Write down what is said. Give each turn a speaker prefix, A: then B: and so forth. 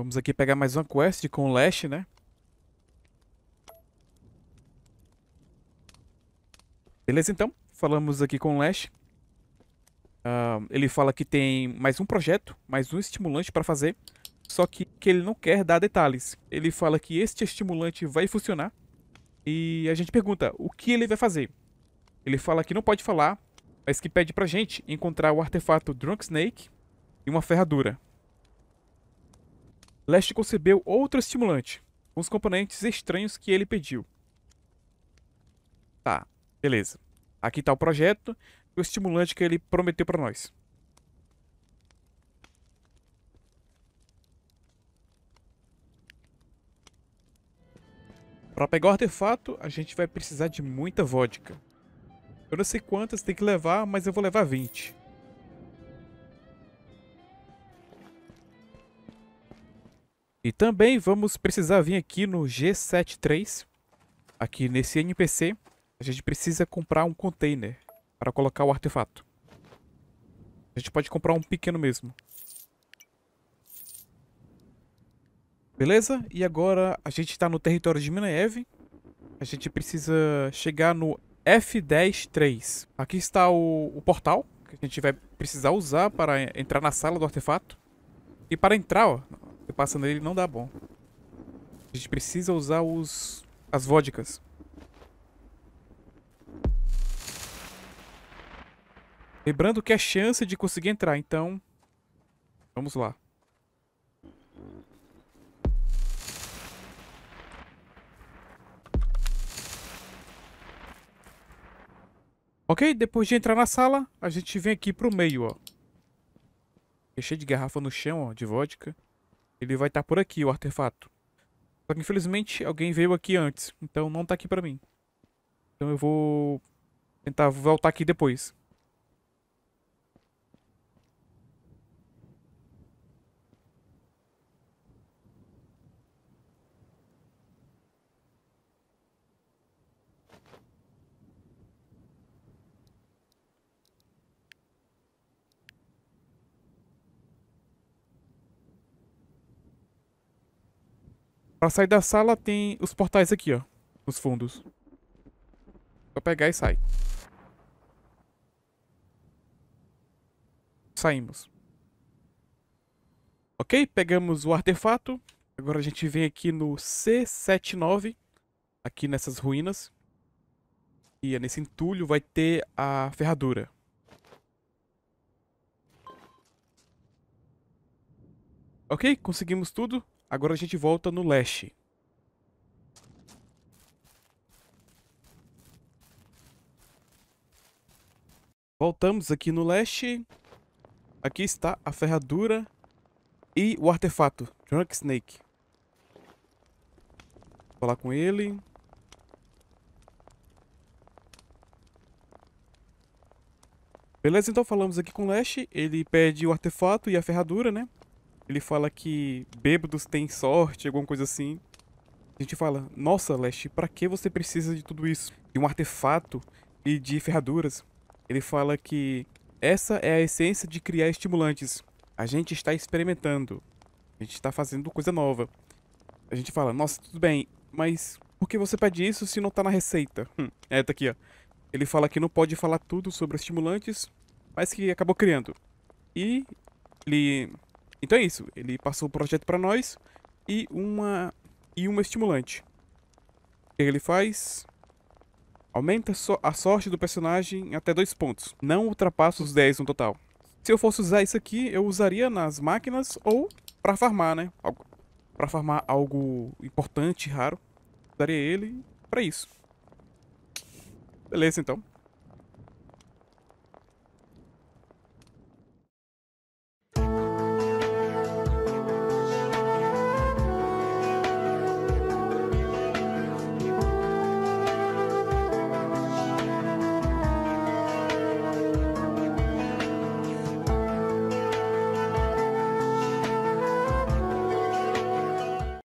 A: Vamos aqui pegar mais uma quest com o Lash, né? Beleza, então. Falamos aqui com o Lash. Uh, ele fala que tem mais um projeto, mais um estimulante para fazer, só que, que ele não quer dar detalhes. Ele fala que este estimulante vai funcionar e a gente pergunta o que ele vai fazer. Ele fala que não pode falar, mas que pede pra gente encontrar o artefato Drunk Snake e uma ferradura. Leste concebeu outro estimulante, com os componentes estranhos que ele pediu. Tá, beleza. Aqui está o projeto e o estimulante que ele prometeu para nós. Para pegar o artefato, a gente vai precisar de muita vodka. Eu não sei quantas tem que levar, mas eu vou levar 20. E também vamos precisar vir aqui no G73, aqui nesse NPC, a gente precisa comprar um container para colocar o artefato. A gente pode comprar um pequeno mesmo. Beleza? E agora a gente está no território de Minaeve. A gente precisa chegar no f 3 Aqui está o, o portal que a gente vai precisar usar para entrar na sala do artefato. E para entrar ó, você passa nele não dá bom. A gente precisa usar os... as vodkas. Lembrando que é chance de conseguir entrar, então... Vamos lá. Ok, depois de entrar na sala, a gente vem aqui pro meio, ó. cheio de garrafa no chão, ó, de vodka. Ele vai estar tá por aqui, o artefato. Só que infelizmente alguém veio aqui antes, então não está aqui para mim. Então eu vou tentar voltar aqui depois. Pra sair da sala tem os portais aqui, ó. Os fundos. Só pegar e sai. Saímos. Ok, pegamos o artefato. Agora a gente vem aqui no C79. Aqui nessas ruínas. E é nesse entulho vai ter a ferradura. Ok, conseguimos tudo. Agora a gente volta no leste. Voltamos aqui no leste. Aqui está a ferradura e o artefato, Drunk Snake. Vou falar com ele. Beleza, então falamos aqui com o Lash, ele pede o artefato e a ferradura, né? ele fala que bêbados têm sorte, alguma coisa assim. A gente fala, nossa, Leste, para que você precisa de tudo isso? De um artefato e de ferraduras? Ele fala que essa é a essência de criar estimulantes. A gente está experimentando. A gente está fazendo coisa nova. A gente fala, nossa, tudo bem, mas por que você pede isso se não tá na receita? Hum, é, tá aqui, ó. Ele fala que não pode falar tudo sobre estimulantes, mas que acabou criando. E ele então é isso, ele passou o projeto para nós e uma e uma estimulante. O que ele faz? Aumenta a sorte do personagem até dois pontos. Não ultrapassa os 10 no total. Se eu fosse usar isso aqui, eu usaria nas máquinas ou para farmar, né? Para farmar algo importante, raro. Usaria ele para isso. Beleza, então.